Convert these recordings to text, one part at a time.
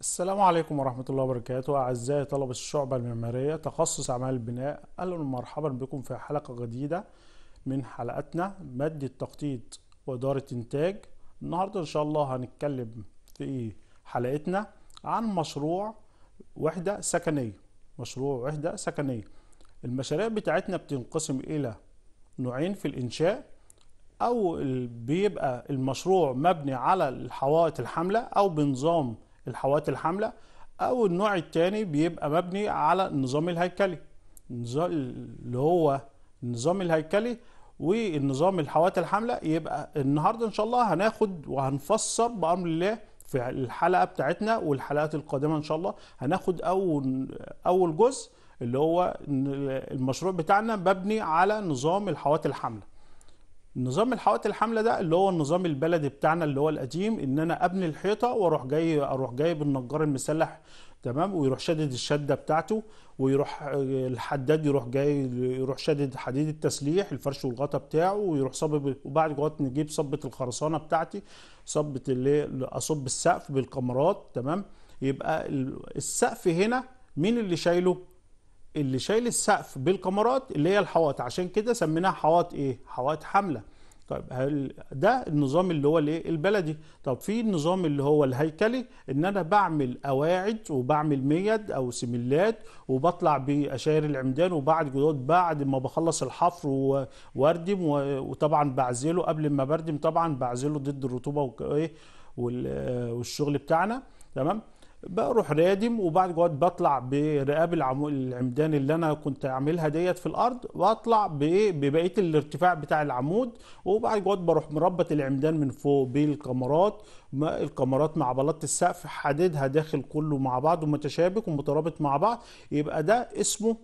السلام عليكم ورحمة الله وبركاته أعزائي طلبة الشعبة المعمارية تخصص أعمال البناء أهلا ومرحبا بكم في حلقة جديدة من حلقاتنا مادة تخطيط وإدارة إنتاج النهاردة إن شاء الله هنتكلم في حلقتنا عن مشروع وحدة سكنية مشروع وحدة سكنية المشاريع بتاعتنا بتنقسم إلى نوعين في الإنشاء أو بيبقى المشروع مبني على الحوائط الحاملة أو بنظام الحوائط الحامله او النوع الثاني بيبقى مبني على النظام الهيكلي اللي هو النظام الهيكلي والنظام الحوائط الحامله يبقى النهارده ان شاء الله هناخد وهنفسر بامر الله في الحلقه بتاعتنا والحلقات القادمه ان شاء الله هناخد اول اول جزء اللي هو المشروع بتاعنا مبني على نظام الحوائط الحامله نظام الحوائط الحامله ده اللي هو النظام البلدي بتاعنا اللي هو القديم ان انا ابني الحيطه واروح جاي اروح جايب النجار المسلح تمام ويروح شادد الشده بتاعته ويروح آه، الحداد يروح جاي يروح شادد حديد التسليح الفرش والغطا بتاعه ويروح صب وبعد كده نجيب صبه الخرسانه بتاعتي صبه اللي اصب السقف بالكمرات تمام يبقى السقف هنا مين اللي شايله اللي شايل السقف بالكاميرات اللي هي الحوائط عشان كده سميناها حوائط ايه حوائط حمله. طيب هل ده النظام اللي هو الايه البلدي طب في النظام اللي هو الهيكلي ان انا بعمل قواعد وبعمل ميد او سملات وبطلع باشاير العمدان وبعد جدود بعد ما بخلص الحفر واردم وطبعا بعزله قبل ما بردم طبعا بعزله ضد الرطوبه وايه والشغل بتاعنا تمام بروح رادم وبعد كده بطلع برقاب العمدان اللي انا كنت عاملها ديت في الارض واطلع ببقيه الارتفاع بتاع العمود وبعد كده بروح مربط العمدان من فوق بالكمرات الكمرات مع بلاط السقف حددها داخل كله مع بعض ومتشابك ومترابط مع بعض يبقى ده اسمه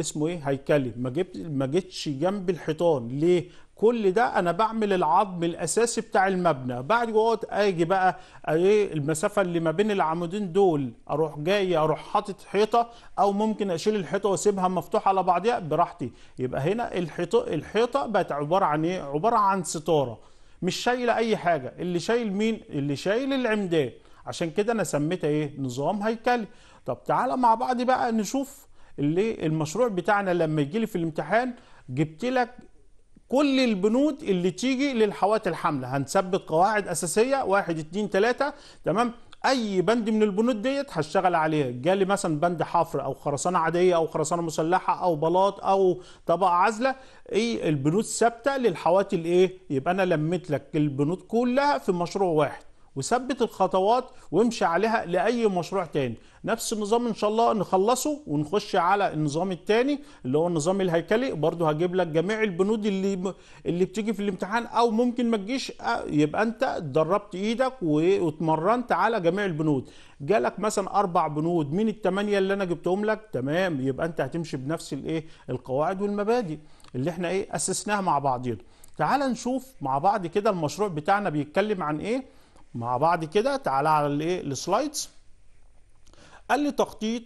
اسمه ايه هيكلي ما جبت ما جيتش جنب الحيطان ليه كل ده انا بعمل العظم الاساسي بتاع المبنى بعد وقت اجي بقى ايه المسافه اللي ما بين العمودين دول اروح جاي اروح حاطط حيطه او ممكن اشيل الحيطه واسيبها مفتوحه على بعضها براحتي يبقى هنا الحيطه الحيطه بقت عباره عن ايه عباره عن ستاره مش شايله اي حاجه اللي شايل مين اللي شايل العمدان عشان كده انا سميتها ايه نظام هيكلي طب تعالى مع بعض بقى نشوف اللي المشروع بتاعنا لما يجي لي في الامتحان جبت لك كل البنود اللي تيجي للحوات الحامله هنثبت قواعد اساسيه واحد اتنين تلاته تمام اي بند من البنود ديت هشتغل عليه جالي مثلا بند حفر او خرسانه عاديه او خرسانه مسلحه او بلاط او طبقه عازله ايه البنود ثابته للحوات الايه يبقى انا لميت لك البنود كلها في مشروع واحد وثبت الخطوات وامشي عليها لاي مشروع تاني نفس النظام ان شاء الله نخلصه ونخش على النظام التاني اللي هو النظام الهيكلي برضه هجيب لك جميع البنود اللي اللي بتيجي في الامتحان او ممكن ما تجيش يبقى انت دربت ايدك واتمرنت على جميع البنود جالك مثلا اربع بنود من الثمانيه اللي انا جبتهم لك تمام يبقى انت هتمشي بنفس الايه القواعد والمبادئ اللي احنا ايه اسسناها مع بعضينا تعال نشوف مع بعض كده المشروع بتاعنا بيتكلم عن ايه مع بعض كده تعالى على الايه السلايدز قال لي تخطيط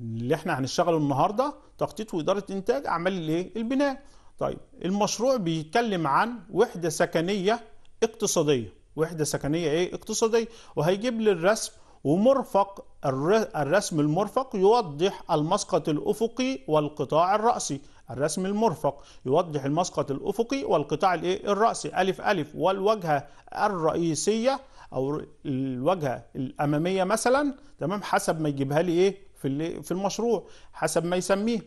اللي احنا هنشتغله النهارده تخطيط واداره انتاج اعمال الايه البناء طيب المشروع بيتكلم عن وحده سكنيه اقتصاديه وحده سكنيه ايه اقتصاديه وهيجيب لي الرسم ومرفق الرسم المرفق يوضح المسقط الافقي والقطاع الراسي الرسم المرفق يوضح المسقط الافقي والقطاع الايه الراسي الف الف والواجهه الرئيسيه او الواجهه الاماميه مثلا تمام حسب ما يجيبها لي ايه في في المشروع حسب ما يسميه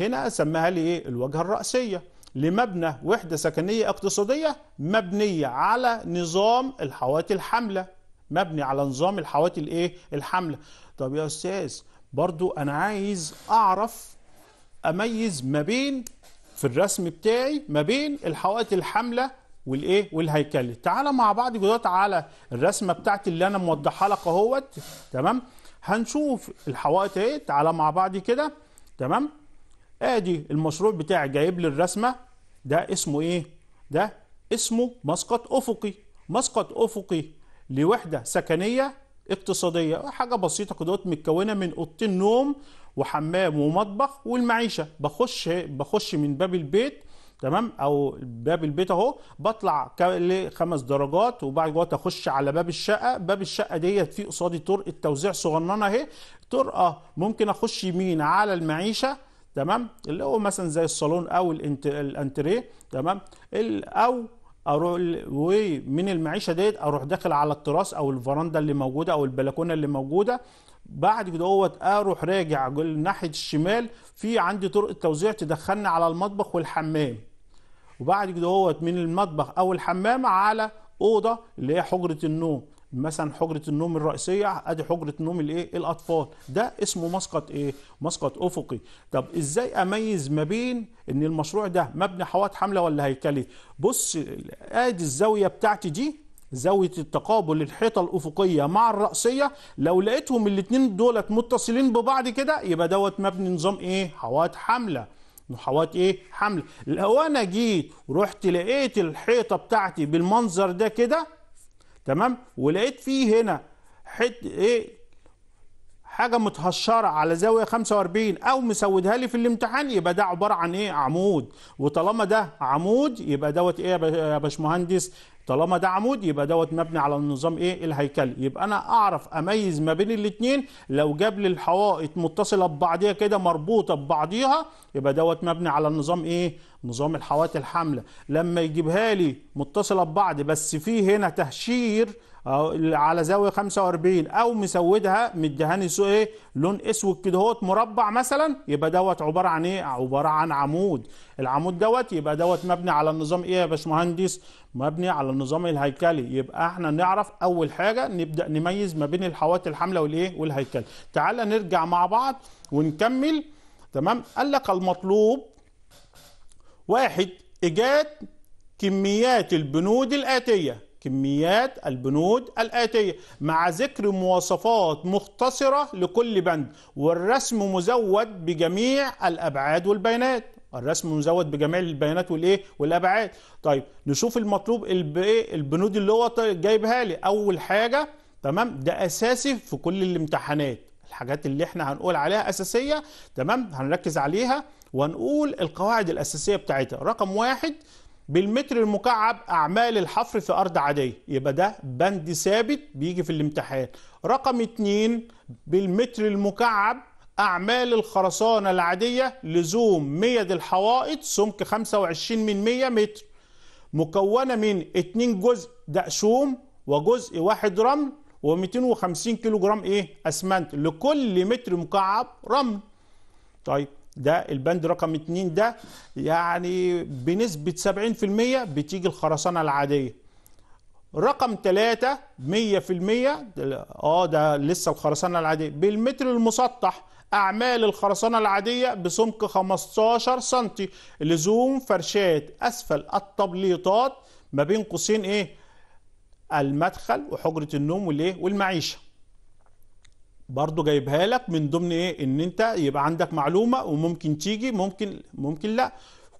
هنا سماها لي ايه الواجهه الراسيه لمبنى وحده سكنيه اقتصاديه مبنيه على نظام الحواتي الحامله مبني على نظام الحواتي الايه الحامله طب يا استاذ برضو انا عايز اعرف اميز ما بين في الرسم بتاعي ما بين الحوائط الحامله والايه والهيكلي تعالى مع بعض جدات على الرسمه بتاعتي اللي انا موضحها لك اهوت تمام هنشوف الحوائط اهي تعالى مع بعض كده تمام ادي المشروع بتاعي جايب لي الرسمه ده اسمه ايه ده اسمه مسقط افقي مسقط افقي لوحده سكنيه اقتصاديه حاجه بسيطه كده متكونه من اوضتين نوم وحمام ومطبخ والمعيشه بخش بخش من باب البيت تمام او باب البيت اهو بطلع لخمس درجات وبعد كده اخش على باب الشقه باب الشقه ديت في قصادي طرق توزيع صغننه اهي طرقه ممكن اخش يمين على المعيشه تمام اللي هو مثلا زي الصالون او الانت... الانتريه تمام او اروح ومن المعيشه ديت اروح داخل على التراس او الفراندا اللي موجوده او البلكونه اللي موجوده بعد كده اروح راجع ناحيه الشمال في عندي طرق توزيع تدخلني على المطبخ والحمام وبعد كده هوت من المطبخ او الحمام على اوضه اللي هي حجره النوم مثلا حجره النوم الرئيسيه ادي حجره نوم الايه الاطفال ده اسمه مسقط ايه مسقط افقي طب ازاي اميز ما بين ان المشروع ده مبني حوائط حمله ولا هيكلي بص ادي الزاويه بتاعتي دي زاويه التقابل الحيطه الافقيه مع الراسيه لو لقيتهم الاثنين دولت متصلين ببعض كده يبقى دوت مبني نظام ايه حوائط حمله محاولات ايه حمل لو انا جيت ورحت لقيت الحيطه بتاعتي بالمنظر ده كده تمام ولقيت فيه هنا حت ايه حاجه متهشره على زاويه 45 او مسودها لي في الامتحان يبقى ده عباره عن ايه عمود وطالما ده عمود يبقى دوت ايه يا باشمهندس طالما ده عمود يبقى دوت مبني على النظام ايه الهيكلي يبقى انا اعرف اميز ما بين الاثنين لو جاب لي الحوائط متصله ببعضيها كده مربوطه ببعضيها يبقى دوت مبني على النظام ايه نظام الحوات الحملة لما يجيبها لي متصلة ببعض بس في هنا تهشير آه، على زاوية 45 أو مسودها مديهاني سوء إيه لون أسود كده هوت مربع مثلا يبقى دوت عبارة عن إيه؟ عبارة عن عمود العمود دوت يبقى دوت مبني على النظام إيه يا باشمهندس؟ مبني على النظام الهيكلي يبقى احنا نعرف أول حاجة نبدأ نميز ما بين الحوات الحملة والإيه؟ والهيكلي تعالى نرجع مع بعض ونكمل تمام؟ قال لك المطلوب واحد إيجاد كميات البنود الآتية كميات البنود الآتية مع ذكر مواصفات مختصرة لكل بند والرسم مزود بجميع الأبعاد والبيانات الرسم مزود بجميع البيانات والايه والابعاد طيب نشوف المطلوب ايه البنود اللي هو جايبها لي اول حاجه تمام ده اساسي في كل الامتحانات الحاجات اللي احنا هنقول عليها اساسيه تمام هنركز عليها ونقول القواعد الأساسية بتاعتها رقم واحد بالمتر المكعب أعمال الحفر في أرض عادية يبقى ده بند ثابت بيجي في الامتحان رقم اتنين بالمتر المكعب أعمال الخرسانة العادية لزوم ميد الحوائط سمك 25 من 100 متر مكونة من اتنين جزء دقشوم وجزء واحد رمل و250 كيلو جرام ايه اسمنت لكل متر مكعب رمل طيب ده البند رقم اتنين ده يعني بنسبة 70% بتيجي الخرسانة العادية رقم تلاتة مية في المية اه ده لسه الخرسانة العادية بالمتر المسطح أعمال الخرسانة العادية بسمك 15 سنتي لزوم فرشات أسفل التبليطات ما بين قوسين إيه المدخل وحجرة النوم والإيه والمعيشة برضه جايبها لك من ضمن ايه ان انت يبقى عندك معلومه وممكن تيجي ممكن ممكن لا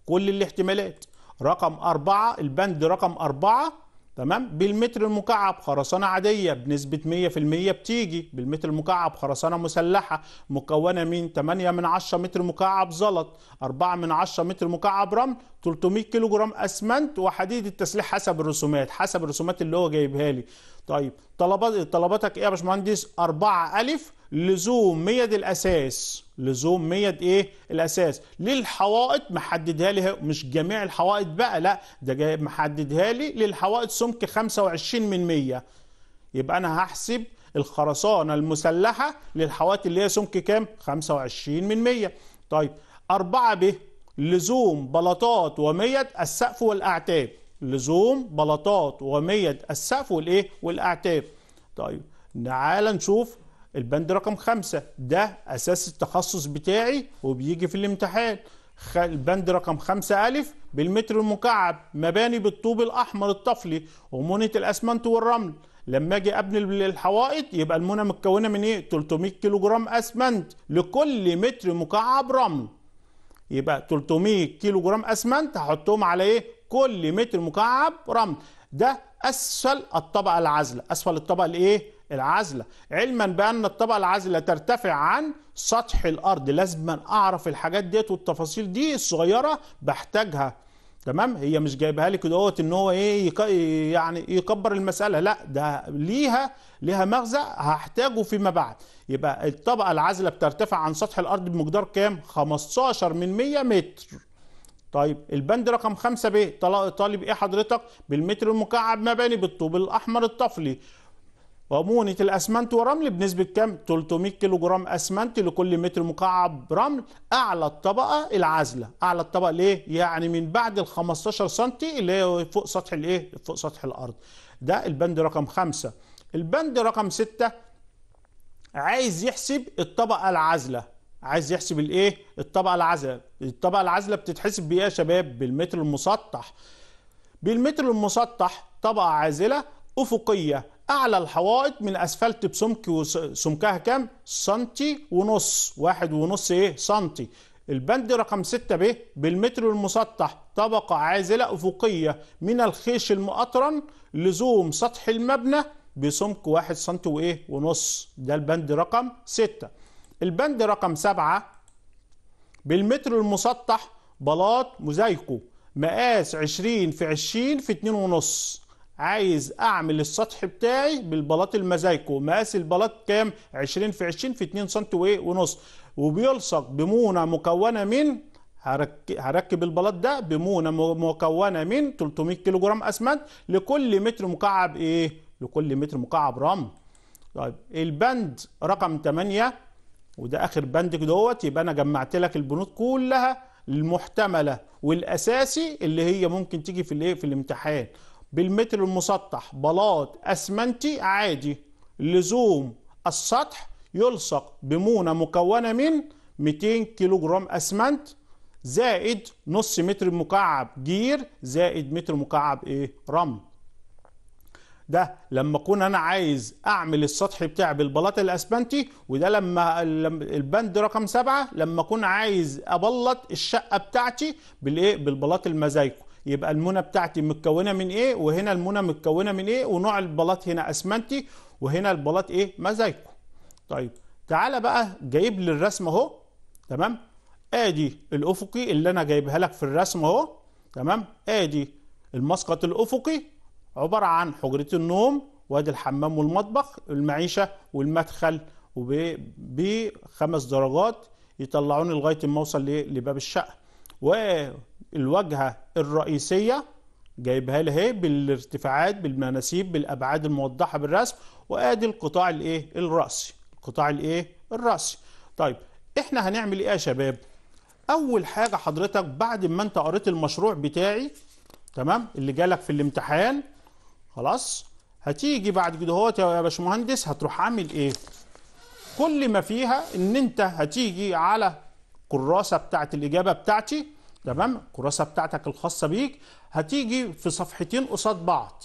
كل الاحتمالات رقم أربعة البند رقم أربعة تمام بالمتر المكعب خرسانة عادية بنسبة 100% بتيجي بالمتر المكعب خرسانة مسلحة مكونة من 8 من 10 متر مكعب زلط 4 من 10 متر مكعب رمل 300 كيلو جرام أسمنت وحديد التسليح حسب الرسومات حسب الرسومات اللي هو جايبها لي طيب طلبات طلباتك ايه يا باشمهندس 4 الف لزوم ميد الاساس لزوم ميد ايه الاساس للحوائط محددها لي مش جميع الحوائط بقى لا ده جاي محددها لي للحوائط سمك 25 من 100 يبقى انا هحسب الخرسانه المسلحه للحوائط اللي هي سمك كام 25 من 100 طيب 4 ب لزوم بلاطات وميد السقف والاعتاب لزوم بلاطات وميد السقف والايه والاعتاب طيب تعالى نشوف البند رقم خمسة ده أساس التخصص بتاعي وبيجي في الامتحان البند رقم خمسة ألف بالمتر المكعب مباني بالطوب الأحمر الطفلي ومونة الأسمنت والرمل لما اجي ابني الحوائط يبقى المونه متكونه من ايه 300 كيلو جرام اسمنت لكل متر مكعب رمل يبقى 300 كيلو جرام اسمنت هحطهم على ايه كل متر مكعب رمل ده اسفل الطبقه العازله اسفل الطبقه الايه العازله علما بان الطبقه العازله ترتفع عن سطح الارض لازم اعرف الحاجات ديت والتفاصيل دي الصغيره بحتاجها تمام هي مش جايبها لك دوت ان هو ايه يعني يكبر المساله لا ده ليها ليها مغزى هحتاجه فيما بعد يبقى الطبقه العازله بترتفع عن سطح الارض بمقدار كام 15 من 100 متر طيب البند رقم 5 ب طالب ايه حضرتك بالمتر المكعب مباني بالطوب الاحمر الطفلي ومونة الأسمنت ورمل بنسبة كام؟ 300 كيلو جرام أسمنت لكل متر مكعب رمل أعلى الطبقة العازلة، أعلى الطبقة ليه؟ يعني من بعد ال 15 سم اللي هي فوق سطح الإيه؟ فوق سطح الأرض. ده البند رقم خمسة. البند رقم ستة عايز يحسب الطبقة العازلة، عايز يحسب الايه الطبقه العازله الطبقه العازله بتتحسب بايه يا شباب بالمتر المسطح بالمتر المسطح طبقه عازله افقيه اعلى الحوائط من اسفلت بسمك سمكها كام سنتي ونص واحد ونص ايه سنتي البند رقم 6 ب بالمتر المسطح طبقة عازلة أفقية من الخيش المقطرن لزوم سطح المبنى بسمك واحد سنتي وإيه ونص ده البند رقم 6 البند رقم سبعة بالمتر المسطح بلاط موزايكو مقاس عشرين في عشرين في اتنين ونص عايز اعمل السطح بتاعي بالبلاط المزايكو مقاس البلاط كام 20 في 20 في 2 سنت وايه ونص وبيلصق بمونه مكونه من هركب البلاط ده بمونه مكونه من 300 كيلو جرام اسمنت لكل متر مكعب ايه لكل متر مكعب رمل طيب البند رقم 8 وده اخر بند دوت يبقى انا جمعت لك البنود كلها المحتمله والاساسي اللي هي ممكن تيجي في الايه في الامتحان بالمتر المسطح بلاط اسمنتي عادي لزوم السطح يلصق بمونه مكونه من 200 كيلو جرام اسمنت زائد نص متر مكعب جير زائد متر مكعب ايه رمل ده لما اكون انا عايز اعمل السطح بتاعي بالبلاط الاسمنتي وده لما البند رقم سبعة لما اكون عايز ابلط الشقه بتاعتي بالايه بالبلاط المزايكو يبقى المونه بتاعتي متكونه من ايه وهنا المونه متكونه من ايه ونوع البلاط هنا اسمنتي وهنا البلاط ايه مزايكو طيب تعالى بقى جايب لي الرسم اهو تمام ادي الافقي اللي انا جايبها لك في الرسم اهو تمام ادي المسقط الافقي عباره عن حجره النوم وادي الحمام والمطبخ المعيشه والمدخل بخمس درجات يطلعوني لغايه ما اوصل لباب الشقه والواجهه الرئيسيه جايبها لي اهي بالارتفاعات بالمناسيب بالابعاد الموضحه بالرسم وادي القطاع الايه الراسي القطاع الايه الراسي طيب احنا هنعمل ايه يا شباب اول حاجه حضرتك بعد ما انت قريت المشروع بتاعي تمام اللي جالك في الامتحان خلاص هتيجي بعد كده اهوت يا باشمهندس هتروح عامل ايه كل ما فيها ان انت هتيجي على كراسه بتاعه الاجابه بتاعتي تمام الكراسه بتاعتك الخاصه بيك هتيجي في صفحتين قصاد بعض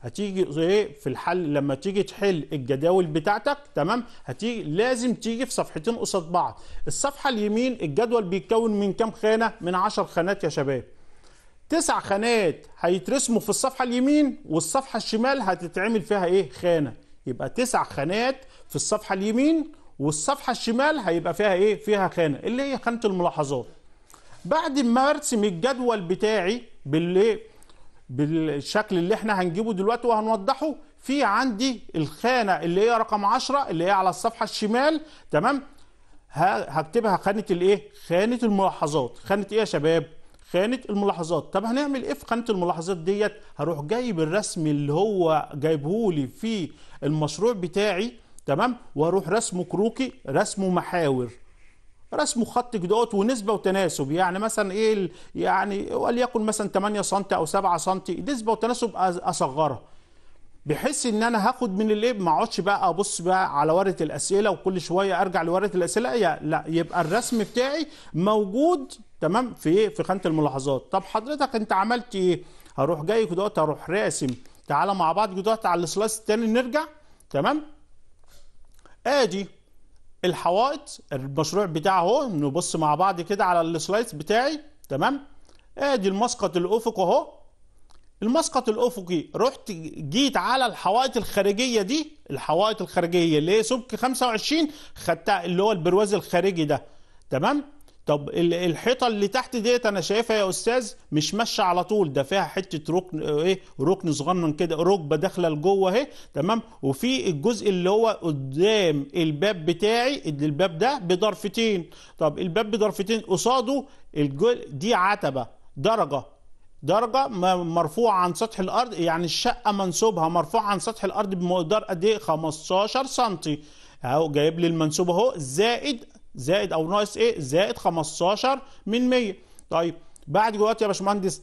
هتيجي ايه في الحل لما تيجي تحل الجداول بتاعتك تمام هتيجي لازم تيجي في صفحتين قصاد بعض الصفحه اليمين الجدول بيتكون من كام خانه من 10 خانات يا شباب تسع خانات هيترسموا في الصفحه اليمين والصفحه الشمال هتتعمل فيها ايه خانه يبقى تسع خانات في الصفحه اليمين والصفحه الشمال هيبقى فيها ايه فيها خانه اللي هي خانه الملاحظات بعد ما ارسم الجدول بتاعي بالايه بالشكل اللي احنا هنجيبه دلوقتي وهنوضحه في عندي الخانه اللي هي رقم 10 اللي هي على الصفحه الشمال تمام هكتبها خانه الايه خانه الملاحظات خانه ايه يا شباب خانه الملاحظات طب هنعمل ايه في خانه الملاحظات ديت هروح جايب الرسم اللي هو جايبهولي في المشروع بتاعي تمام واروح رسمه كروكي رسمه محاور رسمه خط دوت ونسبه وتناسب يعني مثلا ايه يعني وليكن مثلا 8 سم او 7 سم نسبه وتناسب اصغرها بحيث ان انا هاخد من الايه ما اقعدش بقى ابص بقى على ورقه الاسئله وكل شويه ارجع لورقه الاسئله لا يبقى الرسم بتاعي موجود تمام في في خانه الملاحظات طب حضرتك انت عملت ايه هروح جاي كده هروح راسم تعالى مع بعض كده على السلايس الثاني نرجع تمام ادي الحوائط المشروع بتاعه اهو نبص مع بعض كده على السلايس بتاعي تمام ادي المسقط الافقي اهو المسقط الافقي رحت جيت على الحوائط الخارجيه دي الحوائط الخارجيه اللي هي سمك 25 خدتها اللي هو البرواز الخارجي ده تمام طب الحيطه اللي تحت ديت انا شايفها يا استاذ مش ماشيه على طول ده فيها حته ركن آه، ايه ركن صغنن كده ركبه داخله لجوه اهي تمام وفي الجزء اللي هو قدام الباب بتاعي الباب ده بضرفتين طب الباب بضرفتين قصاده دي عتبه درجه درجة مرفوعة عن سطح الأرض يعني الشقة منسوبها مرفوعة عن سطح الأرض بمقدار قد إيه 15 سنتي أهو جايب لي المنسوب أهو زائد زائد او ناقص ايه زائد 15 من 100 طيب بعد دلوقتي يا باشمهندس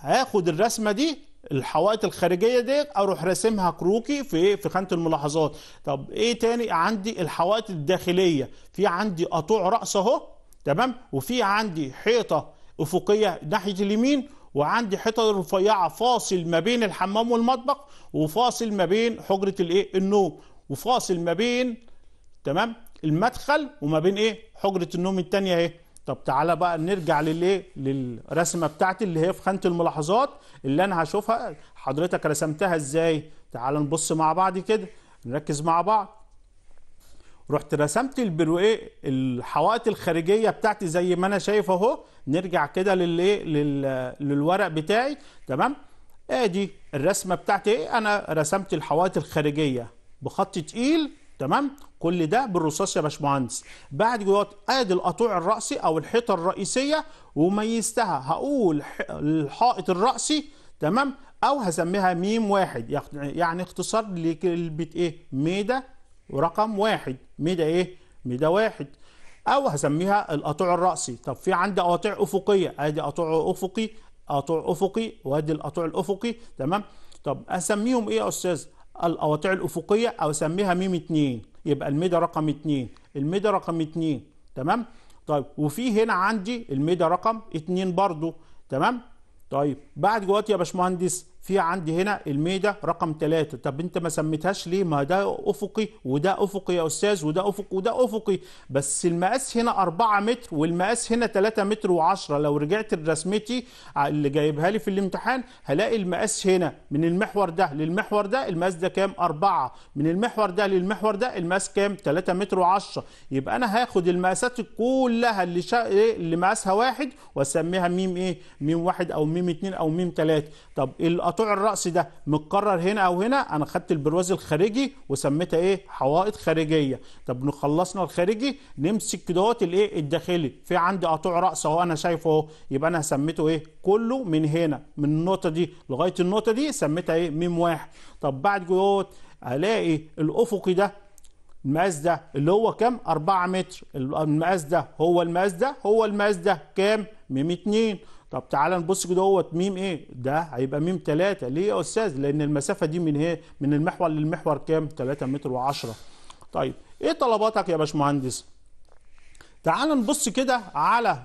هاخد الرسمه دي الحوائط الخارجيه ديت اروح راسمها كروكي في إيه؟ في خانه الملاحظات طب ايه تاني عندي الحوائط الداخليه في عندي قطوع راس اهو تمام وفي عندي حيطه افقيه ناحيه اليمين وعندي حيطه رفيعه فاصل ما بين الحمام والمطبخ وفاصل ما بين حجره الايه النوم وفاصل ما بين تمام المدخل وما بين ايه حجره النوم الثانيه اهي طب تعالى بقى نرجع للايه للرسمه بتاعتي اللي هي في خانه الملاحظات اللي انا هشوفها حضرتك رسمتها ازاي تعالى نبص مع بعض كده نركز مع بعض رحت رسمت البرو ايه الحوائط الخارجيه بتاعتي زي ما انا شايف اهو نرجع كده للايه للورق بتاعي تمام ادي الرسمه بتاعتي ايه انا رسمت الحوائط الخارجيه بخط تقيل تمام كل ده بالرصاص يا باشمهندس بعد جوات ادي القطوع الراسي او الحيطه الرئيسيه وميزتها هقول الحائط الراسي تمام او هسميها ميم واحد يعني اختصار لكلمه ايه ميدا ورقم واحد ميدا ايه ميدا واحد او هسميها القطوع الراسي طب في عندي قطع افقيه ادي قطع افقي قطع افقي وادي القطع الافقي تمام طب اسميهم ايه يا استاذ القواطع الافقيه او سميها ميم 2 يبقى الميدا رقم 2 الميدا رقم 2 تمام طيب وفي هنا عندي الميدا رقم 2 برضو تمام طيب بعد جوات يا باشمهندس في عندي هنا الميدا رقم ثلاثة طب انت ما سميتهاش ليه ما ده افقي وده افقي يا استاذ وده افق وده افقي بس المقاس هنا 4 متر والمقاس هنا 3 متر و10 لو رجعت لرسمتي اللي جايبها لي في الامتحان هلاقي المقاس هنا من المحور ده للمحور ده المقاس ده كام 4 من المحور ده للمحور ده المقاس كام 3 متر و10 يبقى انا هاخد المقاسات كلها اللي شا... إيه؟ اللي مقاسها واحد واسميها ميم ايه ميم واحد او ميم اتنين او ميم تلاتة طب إيه القطوع الراس ده متكرر هنا او هنا انا خدت البرواز الخارجي وسميتها ايه حوائط خارجيه طب نخلصنا الخارجي نمسك دوت الايه الداخلي في عندي قطوع راس اهو انا شايفه اهو يبقى انا سميته ايه كله من هنا من النقطه دي لغايه النقطه دي سميتها ايه ميم واحد طب بعد جوت الاقي الافقي ده المقاس ده اللي هو كام 4 متر المقاس ده هو المقاس ده هو المقاس ده كام ميم 2 طب تعالى نبص كده هو ميم ايه ده هيبقى ميم 3 ليه يا استاذ لان المسافه دي من ايه من المحور للمحور كام 3 متر و10 طيب ايه طلباتك يا باشمهندس تعال نبص كده على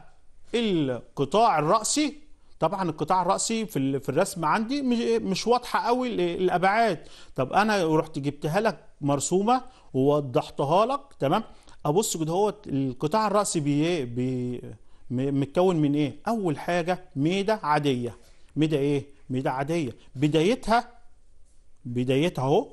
القطاع الرأسي طبعا القطاع الرأسي في في الرسم عندي مش إيه؟ واضحة قوي الأبعاد طب أنا رحت جبتها لك مرسومة ووضحتها لك تمام أبص كده هو القطاع الرأسي بي, إيه؟ بي متكون من ايه اول حاجه ميده عاديه ميده ايه ميده عاديه بدايتها بدايتها اهو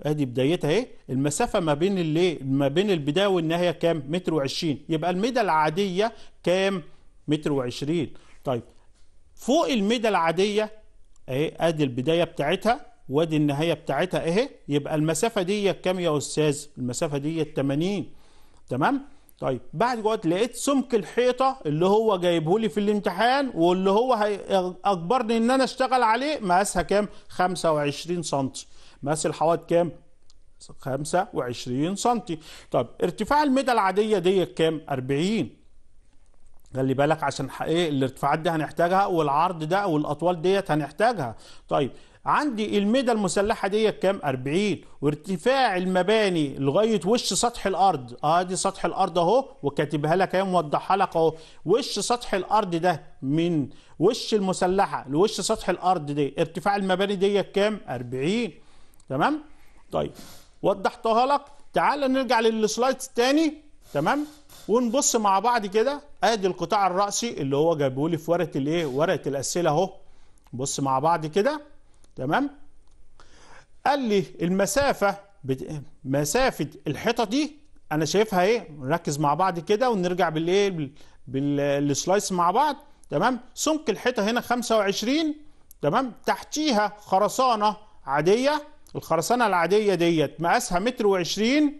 ادي بدايتها اهي المسافه ما بين اللي ما بين البدايه والنهايه كام متر و20 يبقى الميده العاديه كام متر و20 طيب فوق الميده العاديه اهي ادي البدايه بتاعتها وادي النهايه بتاعتها اهي يبقى المسافه دي كام يا استاذ المسافه دي 80 تمام طيب بعد جوات لقيت سمك الحيطه اللي هو جايبه لي في الامتحان واللي هو اجبرني ان انا اشتغل عليه مقاسها كام 25 سم مقاس الحوائط كام 25 سم طب ارتفاع المدى العاديه ديت كام 40 خلي بالك عشان ايه الارتفاعات دي هنحتاجها والعرض ده والاطوال ديت هنحتاجها طيب عندي المدى المسلحه دي كام 40 وارتفاع المباني لغايه وش سطح الارض ادي آه سطح الارض اهو وكاتبها لك اهي موضحها لك اهو وش سطح الارض ده من وش المسلحه لوش سطح الارض دي ارتفاع المباني دي كام 40 تمام طيب وضحتها لك تعال نرجع للسلايد الثاني تمام ونبص مع بعض كده ادي القطاع الرأسي اللي هو جايبه لي في ورقه الايه ورقه الاسئله اهو بص مع بعض كده تمام قال لي المسافة بت... مسافة الحيطة دي أنا شايفها إيه نركز مع بعض كده ونرجع بالإيه بال... بالسلايس مع بعض تمام سمك الحيطة هنا 25 تمام تحتيها خرسانة عادية الخرسانة العادية ديت مقاسها متر وعشرين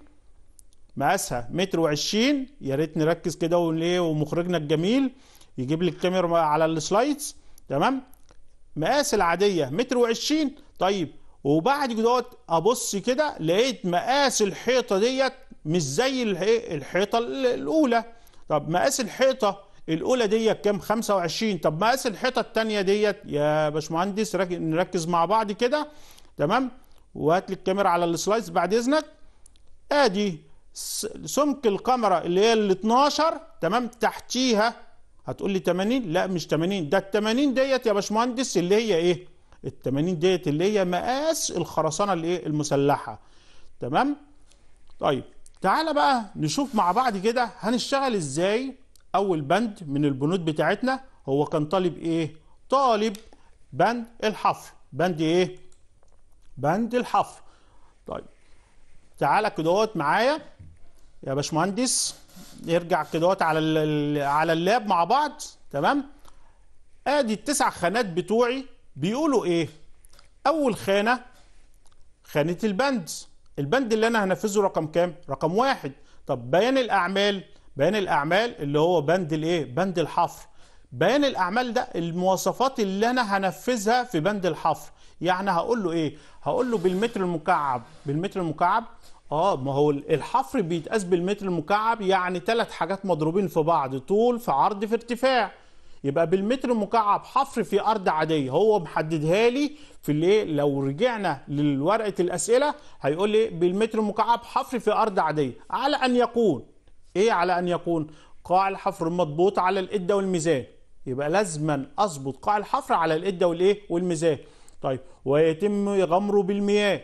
مقاسها متر وعشرين يا ريت نركز كده وليه ومخرجنا الجميل يجيب لي الكاميرا على السلايدز تمام مقاس العاديه متر وعشرين طيب وبعد كده ابص كده لقيت مقاس الحيطه ديت مش زي الحيطه الاولى طب مقاس الحيطه الاولى ديت كام 25 طب مقاس الحيطه التانية ديت يا باشمهندس نركز مع بعض كده تمام وهات لي الكاميرا على السلايس بعد اذنك ادي سمك الكاميرا اللي هي ال 12 تمام تحتيها هتقول لي 80 لا مش 80 ده ال 80 ديت يا باشمهندس اللي هي ايه ال 80 ديت اللي هي مقاس الخرسانه الايه المسلحه تمام طيب تعالى بقى نشوف مع بعض كده هنشتغل ازاي اول بند من البنود بتاعتنا هو كان طالب ايه طالب بند الحفر بند ايه بند الحفر طيب تعالى كده معايا يا باشمهندس نرجع كدهوت على على اللاب مع بعض تمام ادي التسع خانات بتوعي بيقولوا ايه اول خانه خانه البند البند اللي انا هنفذه رقم كام رقم واحد طب بيان الاعمال بيان الاعمال اللي هو بند الايه بند الحفر بيان الاعمال ده المواصفات اللي انا هنفذها في بند الحفر يعني هقول له ايه هقول له بالمتر المكعب بالمتر المكعب اه ما هو الحفر بيتقاس بالمتر المكعب يعني ثلاث حاجات مضروبين في بعض طول في عرض في ارتفاع يبقى بالمتر المكعب حفر في ارض عاديه هو محددها لي في الايه لو رجعنا لورقه الاسئله هيقول لي بالمتر المكعب حفر في ارض عاديه على ان يكون ايه على ان يكون قاع الحفر مضبوط على الاده والميزان يبقى لازما اظبط قاع الحفر على الاده والايه والميزان طيب ويتم غمره بالمياه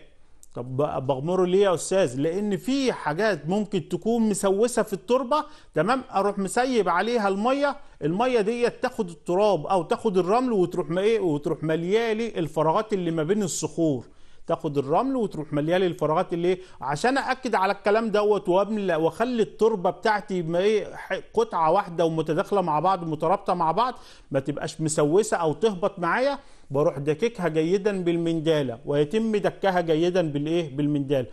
طب بغمره ليه يا استاذ لان في حاجات ممكن تكون مسوسه في التربه تمام اروح مسيب عليها الميه الميه ديت تاخد التراب او تاخد الرمل وتروح ما ايه وتروح مليالي الفراغات اللي ما بين الصخور تاخد الرمل وتروح مليالي الفراغات اللي ايه عشان اكد على الكلام دوت وابني واخلي التربه بتاعتي ما ايه قطعه واحده ومتداخله مع بعض مترابطه مع بعض ما تبقاش مسوسه او تهبط معايا بروح دككها جيدا بالمنجاله ويتم دكها جيدا بالايه بالمنجال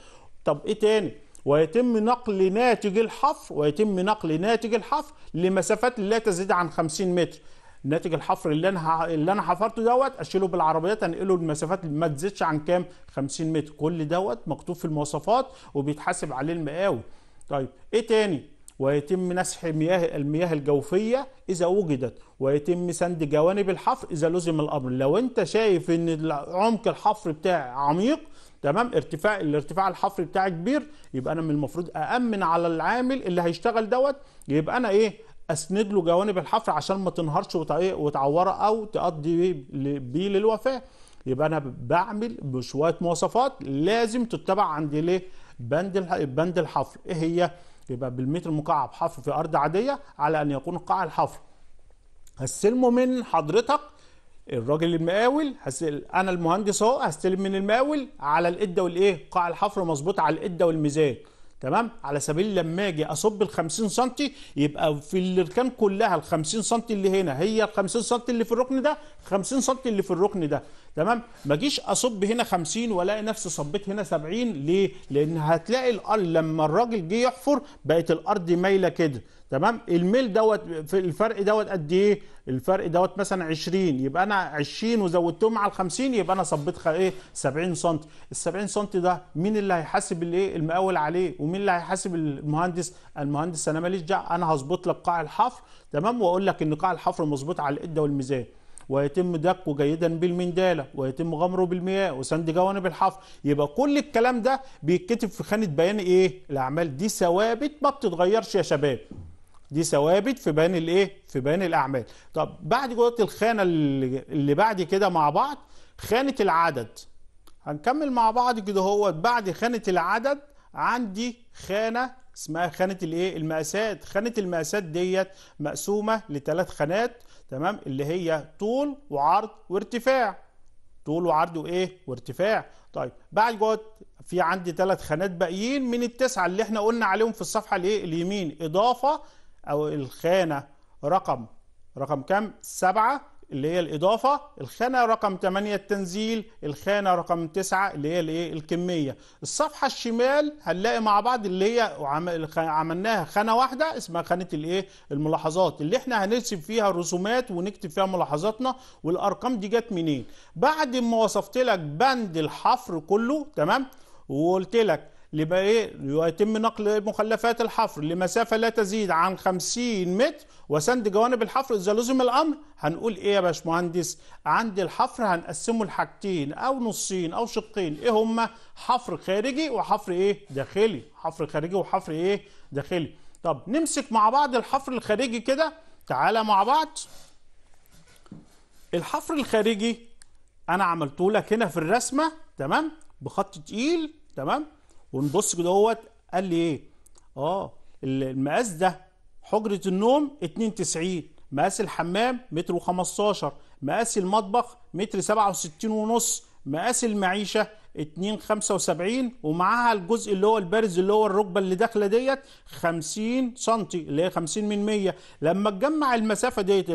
طب ايه تاني ويتم نقل ناتج الحفر ويتم نقل ناتج الحفر لمسافات لا تزيد عن 50 متر ناتج الحفر اللي انا اللي انا حفرته دوت اشيله بالعربيات انقله لمسافات ما تزيدش عن كام 50 متر كل دوت مكتوب في المواصفات وبيتحاسب عليه المقاول طيب ايه تاني ويتم نسح مياه المياه الجوفية إذا وجدت ويتم سند جوانب الحفر إذا لزم الأمر لو أنت شايف أن عمق الحفر بتاعي عميق تمام ارتفاع الارتفاع الحفري بتاعي كبير يبقى أنا من المفروض أأمن على العامل اللي هيشتغل دوت يبقى أنا إيه اسند له جوانب الحفر عشان ما تنهارش وتعوره او تقضي بيه للوفاه يبقى انا بعمل بشويه مواصفات لازم تتبع عند ليه بند بند الحفر ايه هي يبقى بالمتر مكعب حفر في ارض عاديه على ان يكون قاع الحفر هستلمه من حضرتك الراجل المقاول هسل... انا المهندس اهو هستلم من المقاول على الاده والايه قاع الحفر مظبوط على الاده والميزان تمام على سبيل لما اجي اصب ال 50 سم يبقى في الاركان كلها ال 50 سم اللي هنا هي ال 50 سم اللي في الركن ده 50 سم اللي في الركن ده تمام ما اجيش اصب هنا 50 والاقي نفسي صبيت هنا 70 ليه؟ لان هتلاقي الارض لما الراجل جه يحفر بقت الارض مايله كده تمام الميل دوت في الفرق دوت قد ايه الفرق دوت مثلا 20 يبقى انا 20 وزودتهم على 50 يبقى انا صبيت ايه 70 سم ال 70 سم ده مين اللي هيحاسب الايه المقاول عليه ومين اللي هيحاسب المهندس المهندس انا ماليش دعوه انا هظبط لك قاع الحفر تمام واقول لك ان قاع الحفر مظبوط على القده والميزان ويتم دقه جيدا بالمندالة ويتم غمره بالمياه وسند جوانب الحفر يبقى كل الكلام ده بيتكتب في خانة بيان ايه الاعمال دي ثوابت ما بتتغيرش يا شباب دي ثوابت في بيان الايه في بيان الاعمال طب بعد جوده الخانه اللي بعد كده مع بعض خانه العدد هنكمل مع بعض كده هو بعد خانه العدد عندي خانه اسمها خانه الايه المقاسات خانه المقاسات ديت مقسومه لثلاث خانات تمام اللي هي طول وعرض وارتفاع طول وعرض وايه وارتفاع طيب بعد جوه في عندي ثلاث خانات باقيين من التسعه اللي احنا قلنا عليهم في الصفحه الايه اليمين اضافه او الخانه رقم رقم كم؟ سبعه اللي هي الاضافه، الخانه رقم ثمانيه التنزيل، الخانه رقم تسعه اللي هي الايه؟ الكميه. الصفحه الشمال هنلاقي مع بعض اللي هي عملناها خانه واحده اسمها خانه الايه؟ الملاحظات اللي احنا هنرسم فيها الرسومات ونكتب فيها ملاحظاتنا والارقام دي جت منين. بعد ما وصفت لك بند الحفر كله تمام؟ وقلت لك لما ايه يتم نقل مخلفات الحفر لمسافه لا تزيد عن 50 متر وسند جوانب الحفر اذا لزم الامر هنقول ايه يا باشمهندس عندي الحفر هنقسمه لحاجتين او نصين او شقين ايه هما حفر خارجي وحفر ايه داخلي حفر خارجي وحفر ايه داخلي طب نمسك مع بعض الحفر الخارجي كده تعالى مع بعض الحفر الخارجي انا عملته لك هنا في الرسمه تمام بخط تقيل تمام ونبص كده قال لي ايه اه المقاس ده حجره النوم 92 مقاس الحمام متر و15 مقاس المطبخ متر 67 ونص مقاس المعيشه 2.75 ومعاها الجزء اللي هو البارز اللي هو الركبه اللي داخله ديت 50 سم اللي هي 50 من 100 لما تجمع المسافه ديت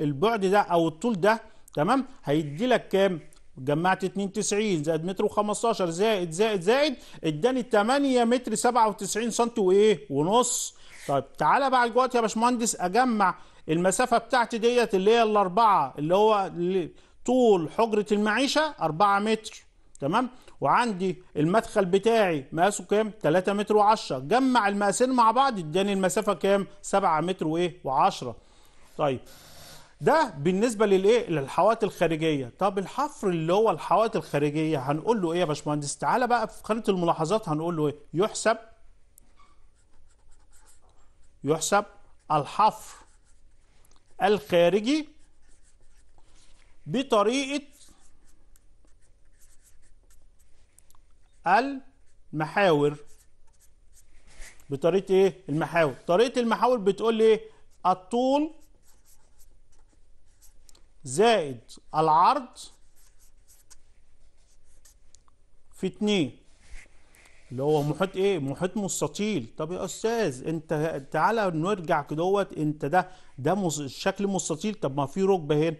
البعد ده او الطول ده تمام هيدي لك كام جمعت 92 زائد متر و15 زائد زائد زائد اداني 8 متر 97 سم وايه ونص طيب تعالى بقى دلوقتي يا باشمهندس اجمع المسافه بتاعتي ديت اللي هي الاربعه اللي هو اللي طول حجره المعيشه 4 متر تمام وعندي المدخل بتاعي مقاسه كام 3 متر و10 جمع المقاسين مع بعض اداني المسافه كام 7 متر وايه و10 طيب ده بالنسبه للايه للحوائط الخارجيه طب الحفر اللي هو الحوائط الخارجيه هنقول له ايه يا باشمهندس تعالى بقى في خانه الملاحظات هنقول له ايه يحسب يحسب الحفر الخارجي بطريقه المحاور بطريقه ايه المحاور طريقه المحاور بتقول لي ايه الطول زائد العرض في 2 اللي هو محيط ايه محيط مستطيل طب يا استاذ انت تعالى نرجع كدوت انت ده ده مص... شكل مستطيل طب ما في ركبه هنا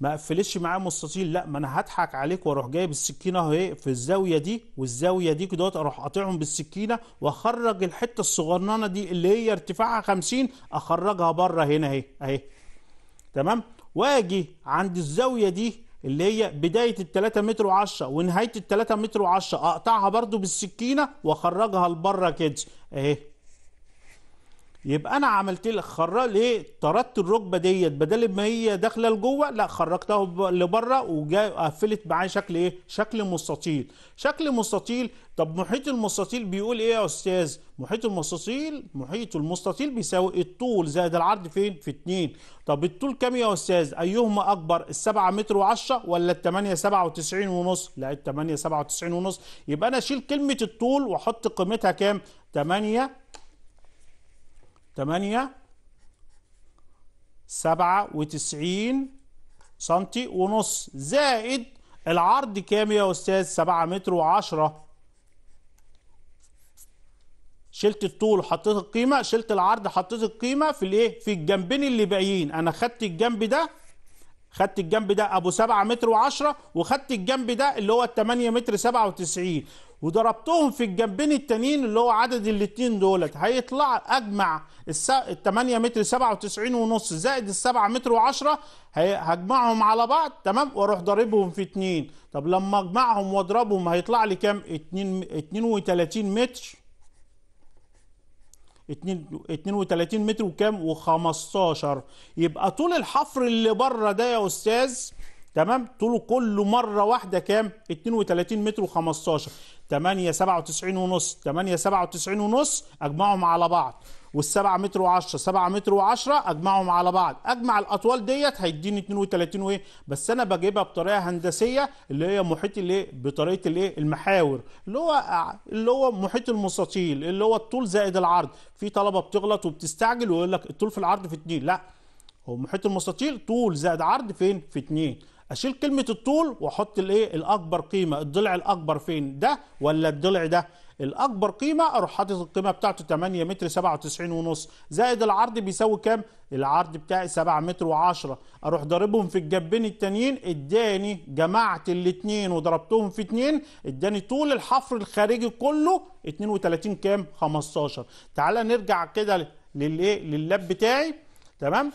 ما اقفلش معاه مستطيل لا ما انا هضحك عليك واروح جايب السكينه اهي في الزاويه دي والزاويه دي كدوت اروح قاطعهم بالسكينه واخرج الحته الصغننه دي اللي هي ارتفاعها 50 اخرجها بره هنا اهي اهي تمام واجي عند الزاويه دي اللي هي بدايه ال 3 متر و10 ونهايه ال 3 متر و10 اقطعها برده بالسكينه واخرجها لبره كده اهي يبقى انا عملت لك خرج ليه طردت الركبه ديت بدل ما هي داخله لجوه لا خرجتها لبره وجاي قفلت معايا شكل ايه شكل مستطيل شكل مستطيل طب محيط المستطيل بيقول ايه يا استاذ محيط المستطيل محيط المستطيل بيساوي الطول زائد العرض فين في 2 طب الطول كام يا استاذ ايهما اكبر ال7 متر و10 ولا ال8 97 ونص لا ال8 97 ونص يبقى انا اشيل كلمه الطول واحط قيمتها كام 8 8 97 سم سنتي ونص زائد العرض كام يا أستاذ 7 متر و10 شلت الطول حطيت القيمة شلت العرض حطيت القيمة في الايه في الجنبين اللي باقيين انا خدت الجنب ده خدت الجنب ده ابو 7 متر و10 وخدت الجنب ده اللي هو 8 متر 97 وضربتهم في الجنبين التانيين اللي هو عدد الاثنين دولت هيطلع اجمع ال 8 متر 97 ونص زائد ال 7 متر و10 هجمعهم على بعض تمام واروح ضاربهم في اثنين طب لما اجمعهم واضربهم هيطلع لي كام 2 32 متر 32 متر وكام و15 يبقى طول الحفر اللي بره ده يا استاذ تمام طوله كله مره واحده كام 32 متر و15 8 97 ونص 8 97 ونص اجمعهم على بعض وال7 متر و10 7 متر و10 اجمعهم على بعض اجمع الاطوال ديت هيديني 32 وايه بس انا بجيبها بطريقه هندسيه اللي هي محيط الايه بطريقه الايه المحاور اللي هو اللي هو محيط المستطيل اللي هو الطول زائد العرض في طلبه بتغلط وبتستعجل ويقول لك الطول في العرض في 2 لا هو محيط المستطيل طول زائد عرض فين في 2 اشيل كلمه الطول واحط الايه الاكبر قيمه الضلع الاكبر فين ده ولا الضلع ده الاكبر قيمه اروح حاطط القيمه بتاعته 8 متر 97 ونص زائد العرض بيساوي كام العرض بتاعي 7 متر و10 اروح ضاربهم في الجنبين التانيين اداني جمعت الاثنين وضربتهم في اثنين اداني طول الحفر الخارجي كله 32 كام 15 تعالى نرجع كده للايه لللاب بتاعي تمام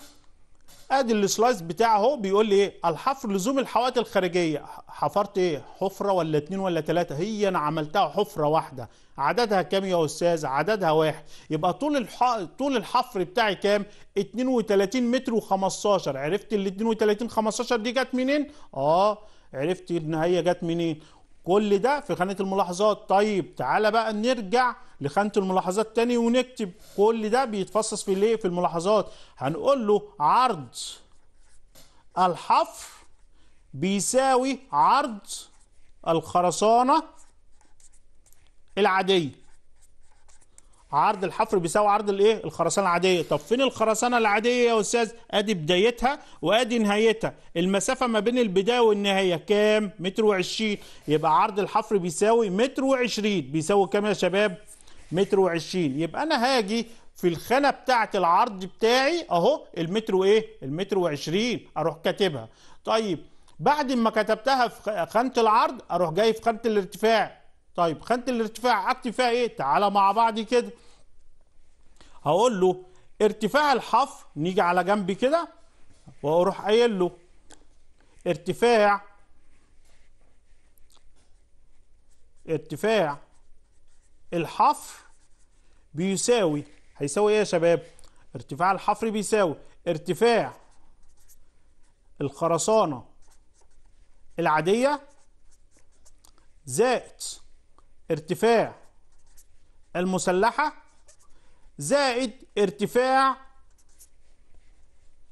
ادي السلايس بتاعه اهو بيقول لي ايه الحفر لزوم الحوائط الخارجيه حفرت ايه حفره ولا اتنين ولا تلاته هي انا عملتها حفره واحده عددها كام يا استاذ عددها واحد يبقى طول الح... طول الحفر بتاعي كام 32 متر و15 عرفت ال 32 15 دي جت منين اه عرفت ان هي جت منين كل ده في خانة الملاحظات طيب تعالى بقى نرجع لخانة الملاحظات تاني ونكتب كل ده بيتفصص في ليه في الملاحظات هنقول له عرض الحفر بيساوي عرض الخرسانة العادية عرض الحفر بيساوي عرض الايه الخرسانه العاديه طب فين الخرسانه العاديه يا استاذ ادي بدايتها وادي نهايتها المسافه ما بين البدايه والنهايه كام متر و20 يبقى عرض الحفر بيساوي متر و20 بيساوي كام يا شباب متر و20 يبقى انا هاجي في الخانه بتاعه العرض بتاعي اهو المتر وايه المتر و20 اروح كاتبها طيب بعد ما كتبتها في خانه العرض اروح جاي في خانه الارتفاع طيب خانه الارتفاع اكتب فيها ايه تعالى مع بعض كده هقول له ارتفاع الحفر نيجي على جنب كده واروح قايل له ارتفاع ارتفاع الحفر بيساوي هيساوي ايه يا شباب ارتفاع الحفر بيساوي ارتفاع الخرسانة العادية زائد ارتفاع المسلحة زائد ارتفاع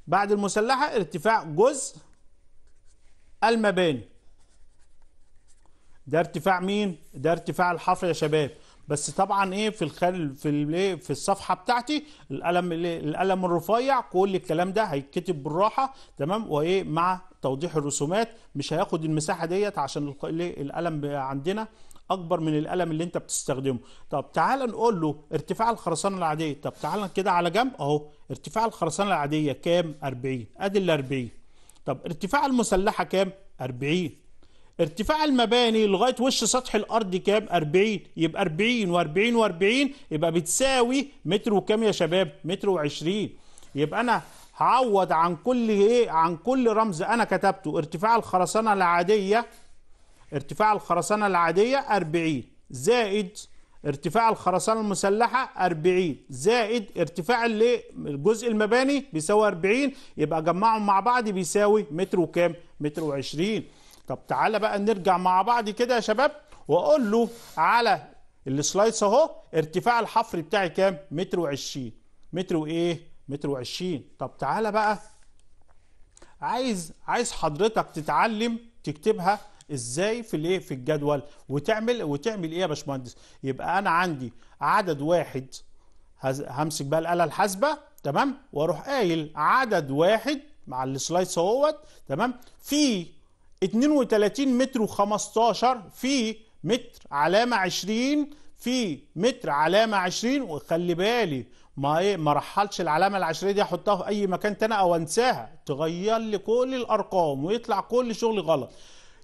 بعد المسلحة ارتفاع جزء المباني ده ارتفاع مين ده ارتفاع الحفر يا شباب بس طبعا ايه في الخل في الايه في الصفحه بتاعتي القلم إيه، القلم الرفيع كل الكلام ده هيتكتب بالراحه تمام وايه مع توضيح الرسومات مش هياخد المساحه ديت عشان إيه، القلم عندنا اكبر من القلم اللي انت بتستخدمه طب تعال نقول له ارتفاع الخرسانه العاديه طب تعال كده على جنب اهو ارتفاع الخرسانه العاديه كام 40 ادي ال 40 طب ارتفاع المسلحه كام 40 ارتفاع المباني لغايه وش سطح الارض كام 40 يبقى 40 و40 و40 يبقى بتساوي متر وكام يا شباب متر و20 يبقى انا هعوض عن كل ايه عن كل رمز انا كتبته ارتفاع الخرسانه العاديه ارتفاع الخرسانة العادية 40 زائد ارتفاع الخرسانة المسلحة 40 زائد ارتفاع الجزء المباني بيساوي 40 يبقى جمعهم مع بعض بيساوي متر وكام؟ متر وعشرين طب تعالى بقى نرجع مع بعض كده يا شباب واقول له على السلايس اهو ارتفاع الحفر بتاعي كام؟ متر وعشرين متر وايه؟ متر وعشرين طب تعالى بقى عايز عايز حضرتك تتعلم تكتبها ازاي في الايه في الجدول وتعمل وتعمل ايه يا باشمهندس يبقى انا عندي عدد واحد همسك بقى الاله الحاسبه تمام واروح قايل عدد واحد مع السلايس اهوت تمام في 32 متر و15 في متر علامه 20 في متر علامه 20 وخلي بالي ما ايه ما رحلش العلامه العشريه دي احطها في اي مكان تاني او انساها تغير لي كل الارقام ويطلع كل شغلي غلط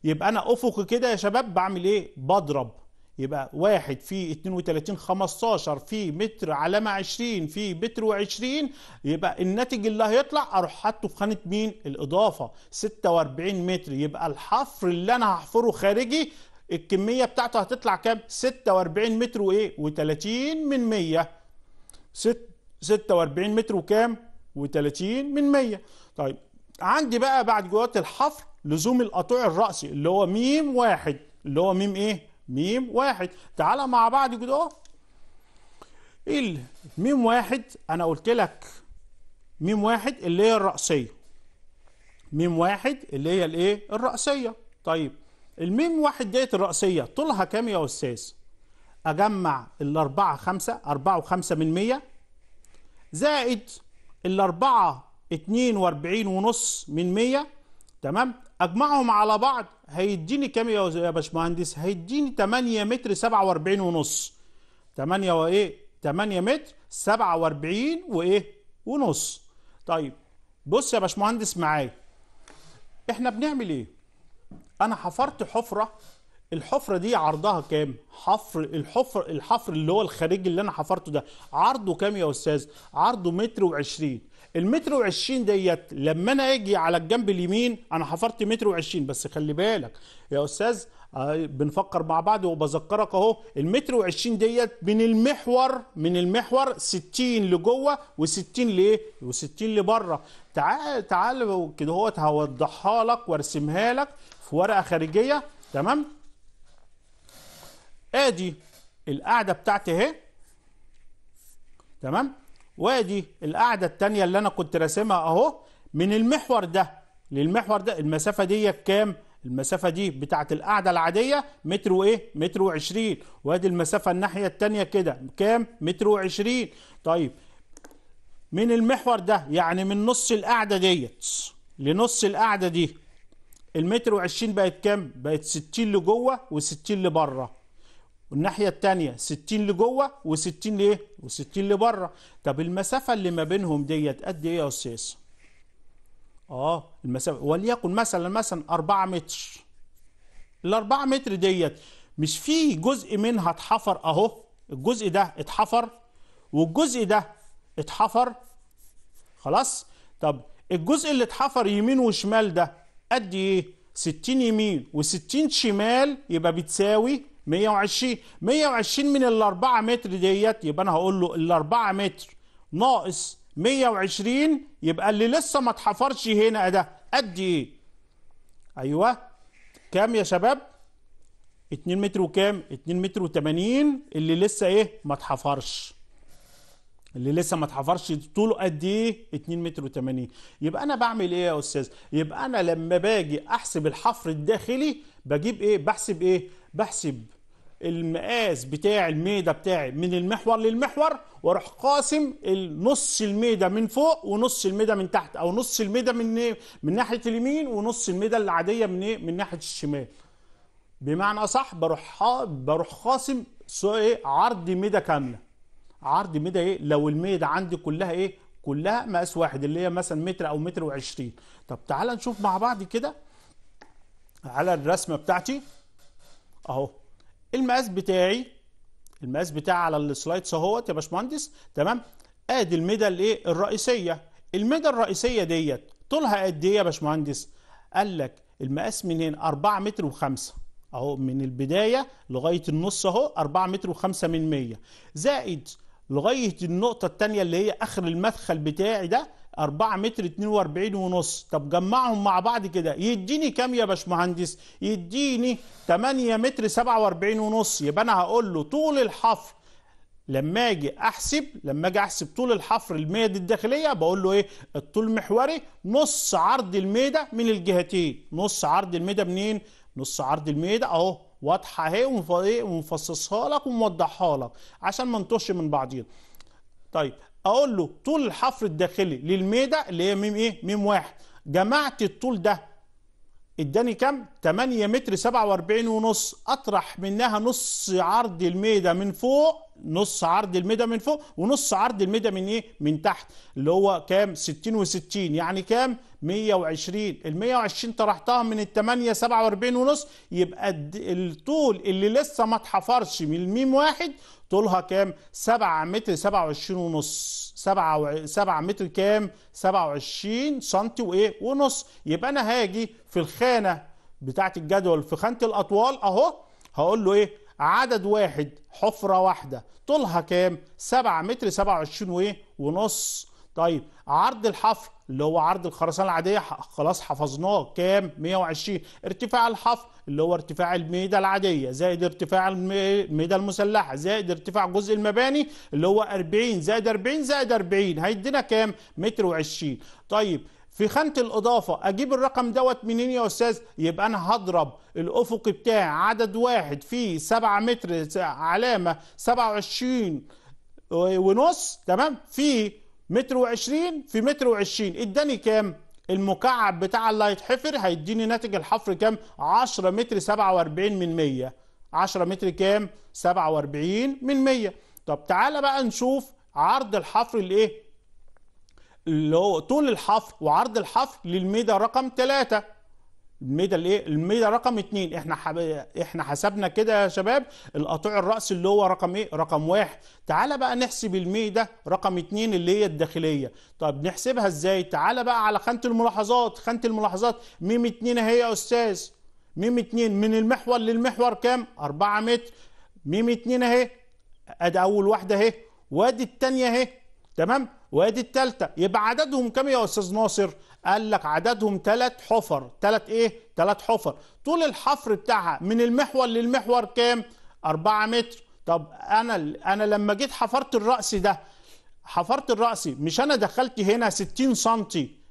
يبقى انا افقي كده يا شباب بعمل ايه بضرب يبقى واحد في 32 15 في متر علامة 20 في متر و20 يبقى الناتج اللي هيطلع اروح حاطه في خانة مين الاضافة 46 متر يبقى الحفر اللي انا هحفره خارجي الكمية بتاعته هتطلع كام 46 متر وايه و30 من 100 ست 46 متر وكام و30 من 100 طيب عندي بقى بعد جوات الحفر لزوم القطوع الرأسي اللي هو ميم واحد اللي هو ميم ايه؟ ميم واحد تعالى مع بعض كده اهو إيه ال ميم واحد انا قلت لك ميم واحد اللي هي الرأسية ميم واحد اللي هي الايه؟ الرأسية طيب الميم واحد ديت الرأسية طولها كام يا أستاذ؟ أجمع الأربعة خمسة أربعة وخمسة من مية زائد الأربعة اتنين وأربعين ونص من مية تمام اجمعهم على بعض هيديني كام يا باشمهندس هيديني 8 متر 47 ونص 8 وايه 8 متر 47 وايه ونص طيب بص يا باشمهندس معايا احنا بنعمل ايه انا حفرت حفره الحفره دي عرضها كام حفر الحفر الحفر اللي هو الخارجي اللي انا حفرته ده عرضه كام يا استاذ عرضه متر و20 المتر وعشرين ديت لما انا اجي على الجنب اليمين انا حفرت متر وعشرين بس خلي بالك يا استاذ آه، بنفكر مع بعض وبذكرك اهو المتر وعشرين ديت من المحور من المحور ستين لجوه وستين لايه وستين لبره تعال تعال كده هو هوضحها لك وارسمها لك في ورقه خارجيه تمام ادي القاعده بتاعتي اهي تمام وادي القاعده الثانيه اللي انا كنت راسمها اهو من المحور ده للمحور ده المسافه دي كام المسافة دي بتاعة القاعدة العادية متر وإيه؟ متر وعشرين وادي المسافة الناحية التانية كده كام؟ متر وعشرين طيب من المحور ده يعني من نص القاعدة ديت لنص القاعدة دي المتر وعشرين بقت كام؟ بقت ستين لجوه وستين لبره والناحيه الثانيه 60 لجوه و60 لايه؟ و60 لبره طب المسافه اللي ما بينهم ديت قد ايه يا استاذ؟ اه المسافه وليكن مثلا مثلا 4 متر ال 4 متر ديت مش في جزء منها اتحفر اهو الجزء ده اتحفر والجزء ده اتحفر خلاص طب الجزء اللي اتحفر يمين وشمال ده قد ايه 60 يمين و60 شمال يبقى بتساوي 120 120 من ال 4 متر ديت يبقى انا هقول له ال 4 متر ناقص 120 يبقى اللي لسه ما اتحفرش هنا ده قد ايه؟ ايوه كام يا شباب؟ 2 متر وكام؟ 2 متر و80 اللي لسه ايه؟ ما اتحفرش. اللي لسه ما اتحفرش طوله قد ايه؟ 2 متر و80 يبقى انا بعمل ايه يا استاذ؟ يبقى انا لما باجي احسب الحفر الداخلي بجيب ايه؟ بحسب ايه؟ بحسب المقاس بتاع الميدة بتاعي من المحور للمحور واروح قاسم نص الميدة من فوق ونص الميدة من تحت او نص الميدة من إيه، من ناحية اليمين ونص الميدة العادية من ايه من ناحية الشمال بمعنى اصح بروح بروح قاسم ايه عرض ميدة كاملة عرض ميدة ايه لو الميدة عندي كلها ايه كلها مقاس واحد اللي هي مثلا متر او متر وعشرين طب تعال نشوف مع بعض كده على الرسمة بتاعتي اهو المقاس بتاعي المقاس بتاعي على السلايدز اهوت يا باشمهندس تمام ادي الميدل الايه الرئيسيه الميدل الرئيسيه ديت طولها قد ايه يا باشمهندس قال لك المقاس من هنا 4 متر و5 اهو من البدايه لغايه النص اهو 4 متر و5 من 100 زائد لغايه النقطه الثانيه اللي هي اخر المدخل بتاعي ده 4 متر 42 ونص طب جمعهم مع بعض كده يديني كام يا باشمهندس يديني 8 متر 47 ونص يبقى انا هقول له طول الحفر لما اجي احسب لما اجي احسب طول الحفر الميد الداخليه بقول له ايه الطول محوري نص عرض الميده من الجهتين نص عرض الميده منين نص عرض الميده اهو واضحه اهي ومفصصها إيه؟ لك وموضحها لك عشان ما نتوهش من بعضيها طيب اقول له طول الحفر الداخلي للميده اللي هي ميم ايه ميم واحد جمعت الطول ده اداني كام 8 متر 47 ونص اطرح منها نص عرض الميده من فوق نص عرض الميده من فوق ونص عرض الميده من ايه من تحت اللي هو كام 60 و60 يعني كام 120 ال 120 طرحتها من ال 8 47 ونص يبقى الطول اللي لسه ما اتحفرش من الميم واحد طولها كام 7 متر 27 ونص 7 7 متر كام 27 سم وايه ونص يبقى انا هاجي في الخانه بتاعه الجدول في خانه الاطوال اهو هقول له ايه عدد واحد حفرة واحدة طولها كام؟ 7 متر 27 وايه؟ ونص. طيب عرض الحفر اللي هو عرض الخرسانه العاديه خلاص حفظناه كام 120 ارتفاع الحفر اللي هو ارتفاع الميدة العادية زائد ارتفاع الميدة المسلحة زائد ارتفاع جزء المباني اللي هو 40 زائد 40 زائد 40 هيدينا كام متر و20 طيب في خانة الإضافة أجيب الرقم دوت منين يا أستاذ؟ يبقى أنا هضرب الأفق بتاعي عدد واحد في 7 متر علامة 27 ونص تمام في متر و20 في متر و20 اداني كام المكعب بتاع اللي هيتحفر هيديني ناتج الحفر كام 10 متر 47 من 100 10 متر كام 47 من 100 طب تعالى بقى نشوف عرض الحفر الايه اللي هو طول الحفر وعرض الحفر للميدا رقم 3 الميدا الايه الميدا رقم اتنين احنا حب... احنا حسبنا كده يا شباب القطيع الراس اللي هو رقم ايه رقم واحد تعالى بقى نحسب الميدا رقم اتنين اللي هي الداخليه طب نحسبها ازاي تعالى بقى على خانه الملاحظات خانه الملاحظات ميم اتنين اهي يا استاذ ميم اتنين من المحور للمحور كام 4 متر ميم اتنين اهي ادي اول واحده اهي وادي الثانيه اهي تمام وادي الثالثه يبقى عددهم كام يا استاذ ناصر قال لك عددهم ثلاث حفر ثلاث ايه ثلاث حفر طول الحفر بتاعها من المحور للمحور كام 4 متر طب انا انا لما جيت حفرت الراس ده حفرت الراس مش انا دخلت هنا 60 سم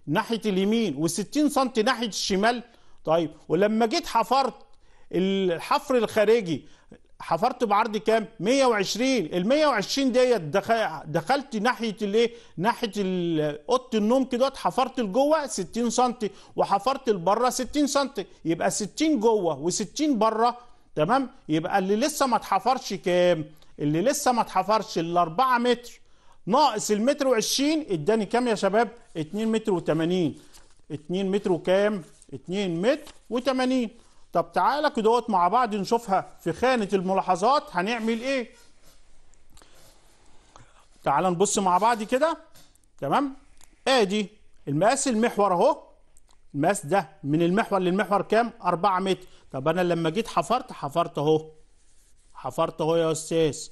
ناحيه اليمين و60 سم ناحيه الشمال طيب ولما جيت حفرت الحفر الخارجي حفرت بعرض كام 120 ال 120 ديت دخلت ناحيه الايه ناحيه اوضه النوم كده حفرت لجوه 60 سم وحفرت لبره 60 سم يبقى 60 جوه و60 بره تمام يبقى اللي لسه ما اتحفرش كام اللي لسه ما اتحفرش ال 4 متر ناقص المتر و20 اداني كام يا شباب 2 متر و80 2 متر وكام 2 متر و80 طب تعالى كدهوت مع بعض نشوفها في خانة الملاحظات هنعمل ايه تعالى نبص مع بعض كده تمام ادي المقاس المحور اهو المقاس ده من المحور للمحور كام 4 متر طب انا لما جيت حفرت حفرت اهو حفرت اهو يا استاذ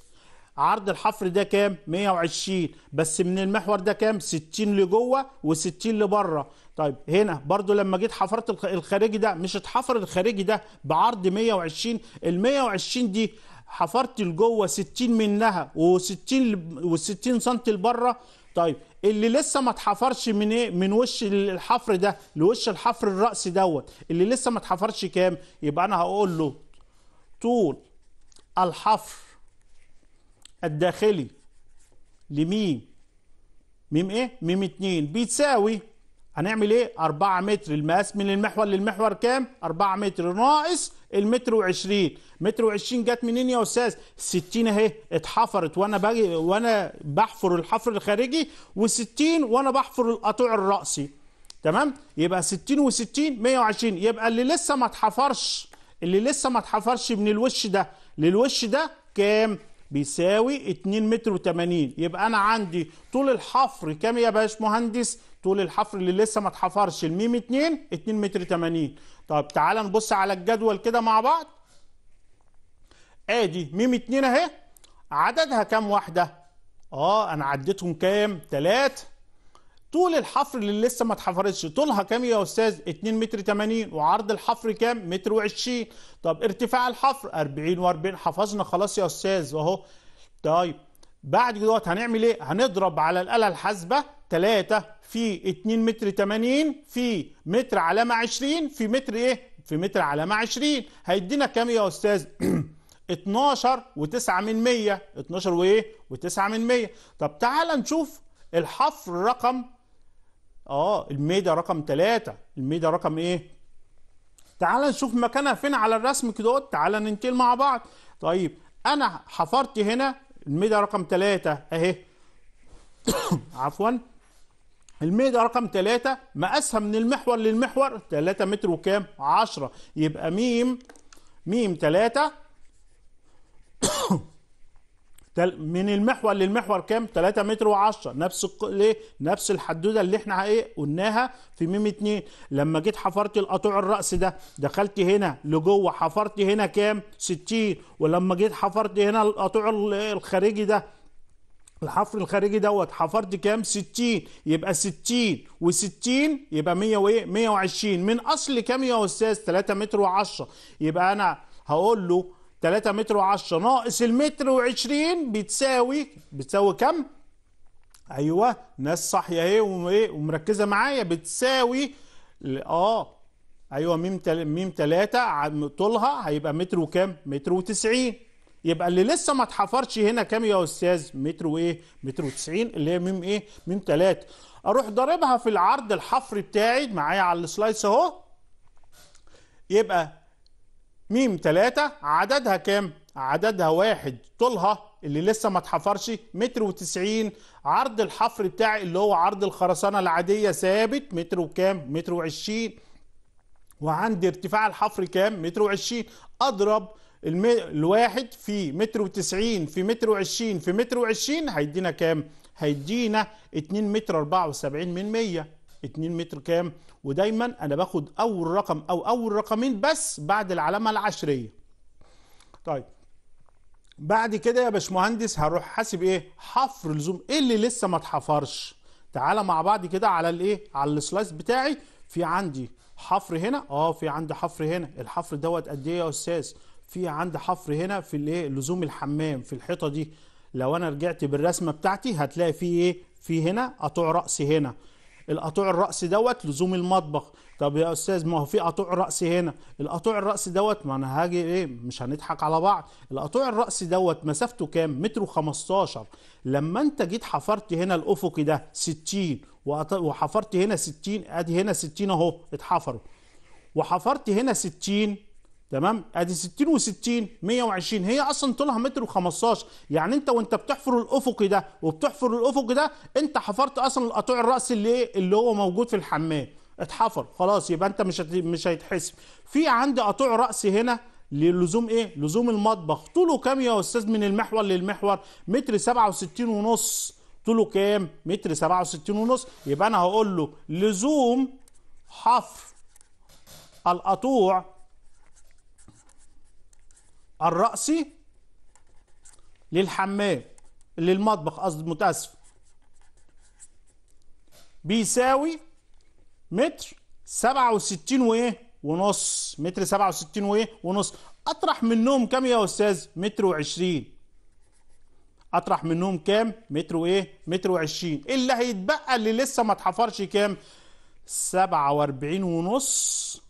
عرض الحفر ده كام 120 بس من المحور ده كام 60 لجوه و60 لبره طيب هنا برضو لما جيت حفرت الخارجي ده مش اتحفر الخارجي ده بعرض 120 ال 120 دي حفرت لجوه 60 منها و60 و60 سم لبره طيب اللي لسه ما اتحفرش من ايه من وش الحفر ده لوش الحفر الراسي دوت اللي لسه ما اتحفرش كام يبقى انا هقول له طول الحفر الداخلي لميم ميم ايه ميم اتنين بيتساوي هنعمل ايه 4 متر المقاس من المحور للمحور كام 4 متر ناقص المتر و20 متر و20 جت منين يا استاذ 60 اهي اتحفرت وانا باجي وانا بحفر الحفر الخارجي و60 وانا بحفر القطوع الرأسي تمام يبقى 60 و60 120 يبقى اللي لسه ما اتحفرش اللي لسه ما اتحفرش من الوش ده للوش ده كام بيساوي 2 متر و80 يبقى انا عندي طول الحفر كام يا باشمهندس طول الحفر اللي لسه ما اتحفرش الميم 2 2 متر 80 طب تعال نبص على الجدول كده مع بعض ادي ميم 2 اهي عددها كام واحده اه انا عديتهم كام 3 طول الحفر اللي لسه ما اتحفرتش طولها كام يا استاذ 2 متر 80 وعرض الحفر كام متر و20 طب ارتفاع الحفر 40 و40 حفظنا خلاص يا استاذ اهو طيب بعد دوت هنعمل ايه هنضرب على الاله الحاسبه 3 في 2 متر 80 في متر علامه 20 في متر ايه في متر علامه 20 هيدينا كام يا استاذ 12 و9 من 100 12 وايه و9 من 100 طب تعال نشوف الحفر رقم اه الميدا رقم ثلاثة الميدا رقم ايه تعال نشوف مكانها فين على الرسم كده تعال ننتقل مع بعض طيب انا حفرت هنا الميدا رقم ثلاثة اهي عفوا الميدا رقم ثلاثة مقاسها من المحور للمحور 3 متر وكام 10 يبقى ميم ميم ثلاثة من المحور للمحور كام 3 متر و10 نفس ليه نفس الحدوده اللي احنا ايه قلناها في ميم 2 لما جيت حفرت القطوع الراس ده دخلت هنا لجوه حفرت هنا كام 60 ولما جيت حفرت هنا القطوع الخارجي ده الحفر الخارجي دوت حفرت كام 60 يبقى 60 و60 يبقى 100 وايه 120 من اصل كام يا استاذ 3 متر و10 يبقى انا هقول له 3 متر و10 ناقص المتر و20 بتساوي بتساوي كام؟ ايوه ناس صاحيه اهي إيه، ومركزه معايا بتساوي اه ايوه ميم تل... ميم 3 طولها هيبقى متر وكام؟ متر و90 يبقى اللي لسه ما اتحفرش هنا كام يا استاذ؟ متر وايه؟ متر و90 اللي هي ميم ايه؟ ميم 3 اروح ضاربها في العرض الحفري بتاعي معايا على السلايس اهو يبقى ميم ثلاثة عددها كام؟ عددها واحد طولها اللي لسه ما اتحفرش متر وتسعين عرض الحفر بتاعي اللي هو عرض الخرسانة العادية ثابت متر وكام؟ متر وعشرين وعندي ارتفاع الحفر كام؟ متر وعشرين أضرب الواحد في متر وتسعين في متر وعشرين في متر وعشرين هيدينا كام؟ هيدينا اتنين متر اربعة وسبعين من مية 2 متر كام ودايما انا باخد اول رقم او اول رقمين بس بعد العلامه العشريه طيب بعد كده يا باشمهندس هروح حاسب ايه حفر الزوم ايه اللي لسه ما اتحفرش تعالى مع بعض كده على الايه على السلايس بتاعي في عندي حفر هنا اه في عندي حفر هنا الحفر دوت قد ايه يا استاذ في عندي حفر هنا في الايه لزوم الحمام في الحيطه دي لو انا رجعت بالرسمه بتاعتي هتلاقي في ايه في هنا قطوع راس هنا القطوع الراس دوت لزوم المطبخ طب يا استاذ ما هو في قطوع راس هنا القطوع الراس دوت ما انا هاجي ايه مش هنضحك على بعض القطوع الراس دوت مسافته كام متر و15 لما انت جيت حفرت هنا الافقي ده 60 وحفرت هنا 60 ادي هنا 60 اهو اتحفروا وحفرت هنا 60 تمام ادي 60 و60 120 هي اصلا طولها متر و15 يعني انت وانت بتحفر الافقي ده وبتحفر الافقي ده انت حفرت اصلا القطوع الراس اللي ايه؟ اللي هو موجود في الحمام اتحفر خلاص يبقى انت مش مش هيتحسب في عندي قطوع راس هنا للزوم ايه لزوم المطبخ طوله كام يا استاذ من المحور للمحور متر 67 ونص طوله كام متر 67 ونص يبقى انا هقول له لزوم حفر القطوع الرأسي للحمام للمطبخ قصد متأسف بيساوي متر سبعة وستين وايه ونص متر سبعة وستين وايه ونص أطرح منهم كام يا أستاذ متر وعشرين أطرح منهم كام متر وايه متر وعشرين اللي هيتبقى اللي لسه ما اتحفرش كام سبعة واربعين ونص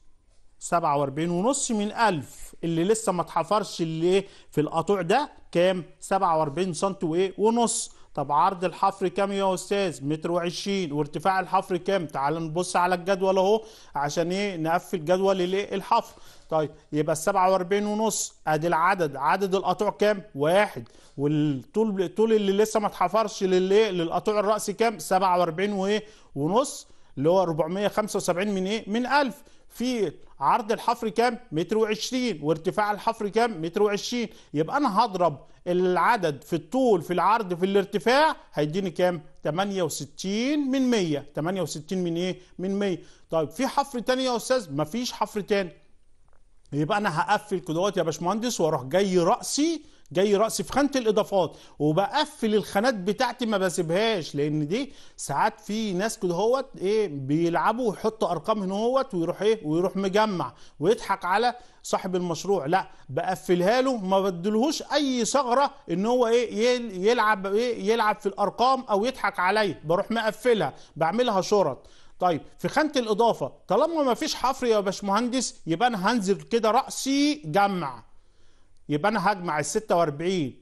سبعة واربعين ونص من ألف اللي لسه ما اتحفرش اللي في القطوع ده كام 47 سم وايه ونص طب عرض الحفر كام يا استاذ متر وعشرين وارتفاع الحفر كام تعال نبص على الجدول اهو عشان ايه نقفل جدول الايه الحفر طيب يبقى ال 47 ونص ادي العدد عدد القطوع كام واحد والطول الطول اللي لسه ما اتحفرش للايه للقطوع الرأسي كام 47 وايه ونص اللي هو 475 من ايه من 1000 في عرض الحفر كام متر وعشرين وارتفاع الحفر كام متر وعشرين يبقى انا هضرب العدد في الطول في العرض في الارتفاع هيديني كام 68 من 100 68 من ايه من 100 طيب في حفر تاني يا استاذ مفيش حفر تاني يبقى انا هقفل كده يا باشمهندس واروح جاي راسي جاي راسي في خانه الاضافات وبقفل الخانات بتاعتي ما بسيبهاش لان دي ساعات في ناس كده هوت ايه بيلعبوا ويحطوا ارقام هنا هوت ويروح ايه ويروح مجمع ويضحك على صاحب المشروع لا بقفلها له ما بدلهوش اي ثغره ان هو ايه يلعب ايه يلعب في الارقام او يضحك عليا بروح مقفلها بعملها شرط طيب في خانه الاضافه طالما ما فيش حفر يا باشمهندس يبقى انا هنزل كده راسي جمع يبقى انا هجمع ال 46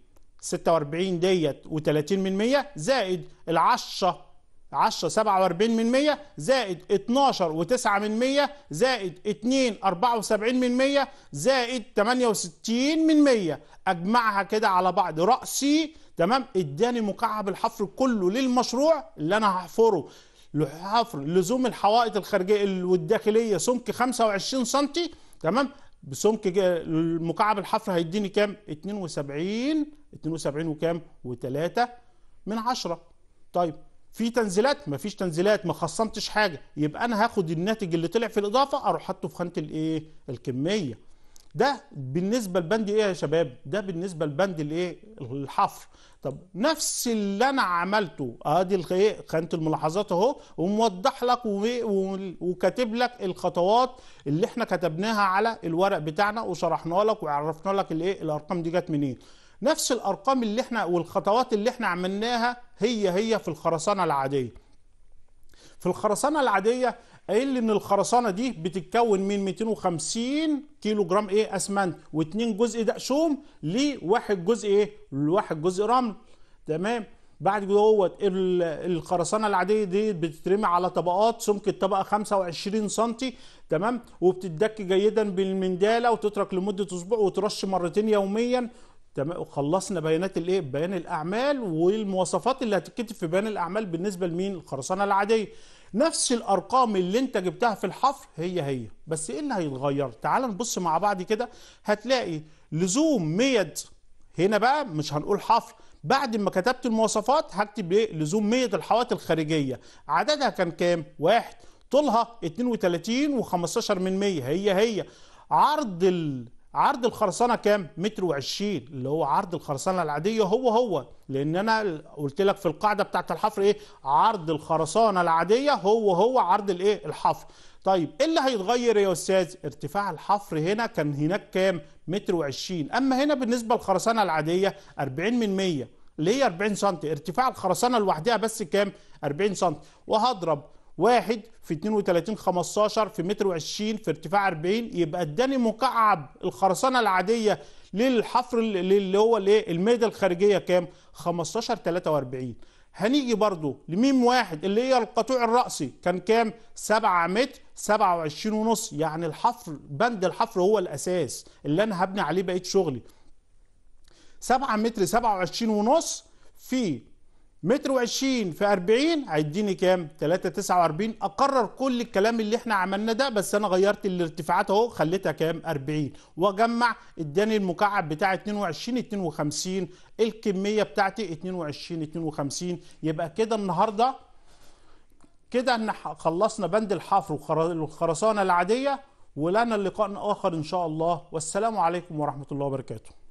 46 ديت و30 من 100 زائد ال 10 10 47 من 100 زائد 12 و9 من 100 زائد 2 74 من 100 زائد 68 من 100 اجمعها كده على بعض راسي تمام اداني مكعب الحفر كله للمشروع اللي انا هحفره لحفر لزوم الحوائط الخارجيه والداخليه سمك 25 سم تمام بسمك المكعب الحفر هيديني كام 72 72 وكام و3 من 10 طيب في تنزيلات مفيش تنزيلات ما خصمتش حاجه يبقى انا هاخد الناتج اللي طلع في الاضافه اروح حاطه في خانه الايه الكميه ده بالنسبه لبند ايه يا شباب ده بالنسبه لبند الايه الحفر طب نفس اللي انا عملته ادي آه خانه الملاحظات اهو وموضح لك وكاتب لك الخطوات اللي احنا كتبناها على الورق بتاعنا وشرحنا لك وعرفنا لك الايه الارقام دي جت منين نفس الارقام اللي احنا والخطوات اللي احنا عملناها هي هي في الخرسانه العاديه في الخرسانه العاديه قايل لي ان الخرسانه دي بتتكون من 250 كيلو جرام ايه اسمنت واتنين جزء دقشوم لواحد جزء ايه لواحد جزء رمل تمام بعد كده هو الخرسانه العاديه دي بتترمي على طبقات سمك الطبقه 25 سم تمام وبتدك جيدا بالمنداله وتترك لمده اسبوع وترش مرتين يوميا تمام خلصنا بيانات الايه بيان الاعمال والمواصفات اللي هتتكتب في بيان الاعمال بالنسبه لمين الخرسانه العاديه نفس الارقام اللي انت جبتها في الحفر هي هي بس ايه اللي هيتغير تعال نبص مع بعض كده هتلاقي لزوم ميد هنا بقى مش هنقول حفر بعد ما كتبت المواصفات هكتب ايه لزوم ميد الحوائط الخارجيه عددها كان كام واحد طولها 32 و15 من 100 هي هي عرض عرض الخرسانه كام متر وعشرين اللي هو عرض الخرسانه العاديه هو هو لان انا قلت لك في القاعده بتاعه الحفر ايه عرض الخرسانه العاديه هو هو عرض الايه الحفر طيب ايه اللي هيتغير يا استاذ ارتفاع الحفر هنا كان هناك كام متر وعشرين اما هنا بالنسبه للخرسانه العاديه 40 من 100 اللي هي 40 سم ارتفاع الخرسانه لوحدها بس كام 40 سم وهضرب واحد في 32 15 في متر و20 في ارتفاع 40 يبقى اداني مكعب الخرسانه العاديه للحفر اللي هو الايه الميدة الخارجيه كام 15 43 هنيجي برضو لميم واحد اللي هي القطوع الرأسي كان كام 7 متر 27 ونص يعني الحفر بند الحفر هو الأساس اللي أنا هبني عليه بقية شغلي 7 متر 27 ونص في متر وعشرين في 40 هيديني كام وأربعين اقرر كل الكلام اللي احنا عملنا ده بس انا غيرت الارتفاعات اهو خليتها كام 40 واجمع اداني المكعب بتاع 22 52 الكميه بتاعتي 22 52 يبقى كده النهارده كده ان خلصنا بند الحفر والخرسانه العاديه ولنا لقاء اخر ان شاء الله والسلام عليكم ورحمه الله وبركاته